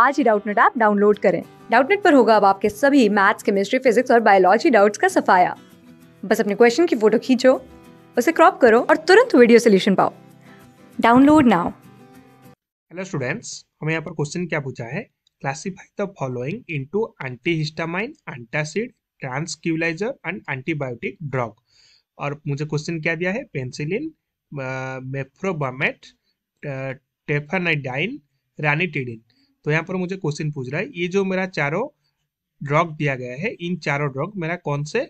आज ही Doubtnut app download करें डाउटनेट पर होगा अब आपके सभी मैथ्स केमिस्ट्री फिजिक्स और बायोलॉजी डाउट्स का सफाया बस अपने क्वेश्चन की फोटो खींचो उसे क्रॉप करो और तुरंत वीडियो सोल्यूशन पाओ डाउनलोड नाउ हेलो स्टूडेंट्स हमें यहाँ पर क्वेश्चन क्या पूछा है classify the following into antihistamine antacid tranquilizer and antibiotic drug और मुझे क्वेश्चन क्या दिया है पेंसिलिन मेफ्रोबामेट टेफानाइडाइन रानीटिडिन तो यहाँ पर मुझे क्वेश्चन पूछ रहा है ये जो मेरा चारों ड्रग दिया गया है इन चारों ड्रग मेरा कौन से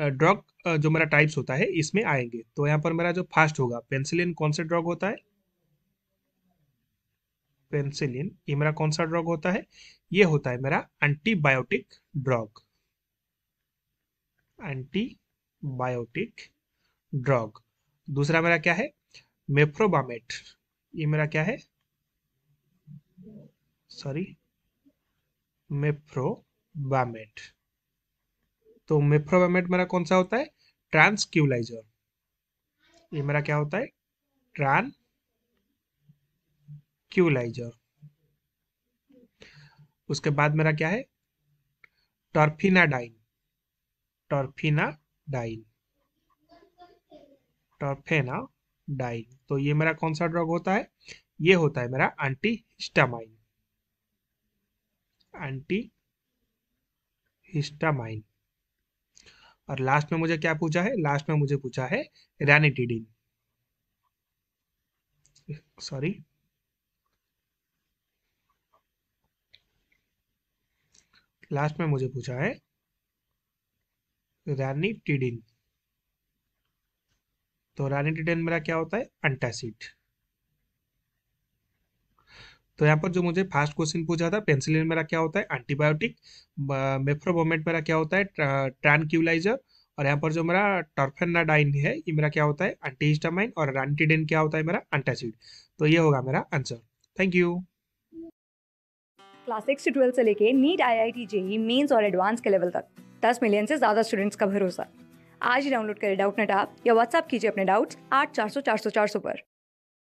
ड्रग जो मेरा टाइप्स होता है इसमें आएंगे तो यहाँ पर मेरा जो फास्ट होगा पेंसिलिन कौन सा ड्रग होता है पेंसिलिन ये मेरा कौन सा ड्रग होता है ये होता है मेरा एंटीबायोटिक ड्रग एंटीबायोटिक ड्रग दूसरा मेरा क्या है मेफ्रोबामेट ये मेरा क्या है सॉरी मेफ्रोबामेट तो मेफ्रोबामेट मेरा कौन सा होता है ट्रांसक्यूलाइजर ये मेरा क्या होता है ट्रान क्यूलाइजर उसके बाद मेरा क्या है टर्फिनाडाइन टर्फिनाडाइन डाइन तो ये मेरा कौन सा ड्रग होता है ये होता है मेरा एंटी हिस्टामाइन हिस्टामाइन और लास्ट में मुझे क्या पूछा है लास्ट में मुझे पूछा है रैनिटिडिन सॉरी लास्ट में मुझे पूछा है रैनिटिडिन तो रैनिटिडिन मेरा क्या होता है एंटासिड तो यहाँ पर जो मुझे फास्ट क्वेश्चन पूछा था पेंसिलिन मेरा क्या होता है एंटीबायोटिक मेफ्रोबोमेट मेरा क्या होता है ट्रांक्यूलाइजर और यहाँ पर जो मेरा टर्फेनाडाइन है ये मेरा क्या होता है एंटीस्टामाइन और एंटीडेन क्या होता है मेरा एंटासिड तो ये होगा मेरा answer thank you class six से ट्वेल्थ से लेके NEET I I T JEE mains और एडवांस के लेवल तक दस मिलियन से ज़्यादा स्टूडेंट्स का भरोसा आज ही डाउनलोड करें डाउट नेट आप या व्हाट्सअप कीजिए अपने डाउट्स आठ चार सौ चार सौ चार सौ पर